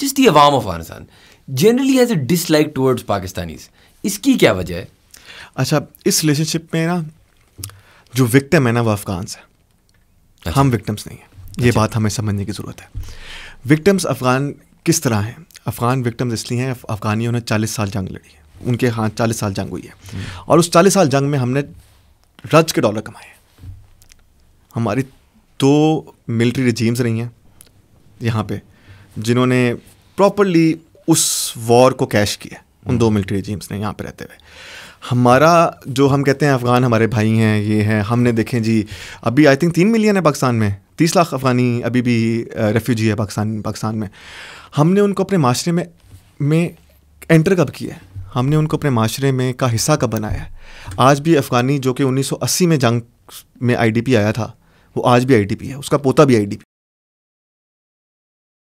जिस दी अवाम of Afghanistan generally has a dislike towards Pakistanis. इसकी क्या वजह है अच्छा इस रिलेशनशिप में ना जो विक्टम है ना वो अफगान है अच्छा। हम विक्टम्स नहीं हैं अच्छा। ये बात हमें समझने की ज़रूरत है विक्टम्स अफगान किस तरह हैं अफगान विक्टम्स इसलिए हैं अफगानियों ने चालीस साल जंग लड़ी है उनके हाँ चालीस साल जंग हुई है हम्म। और उस चालीस साल जंग में हमने रज के डॉलर कमाए हैं हमारी दो मिलिट्री रिजीम्स रही हैं यहाँ पे जिन्होंने प्रॉपरली उस वॉर को कैश किया उन दो मिलिट्री जीम्स ने यहाँ पर रहते हुए हमारा जो हम कहते हैं अफ़गान हमारे भाई हैं ये हैं हमने देखें जी अभी आई थिंक तीन मिलियन है पाकिस्तान में तीस लाख अफ़गानी अभी भी रेफ्यूजी है पाकिस्तान पाकिस्तान में हमने उनको अपने माशरे में में एंटर कब किया हमने उनको अपने माशरे में का हिस्सा कब बनाया आज भी अफ़गानी जो कि 1980 में जंग में आईडीपी आया था वो आज भी आईडीपी है उसका पोता भी आईडीपी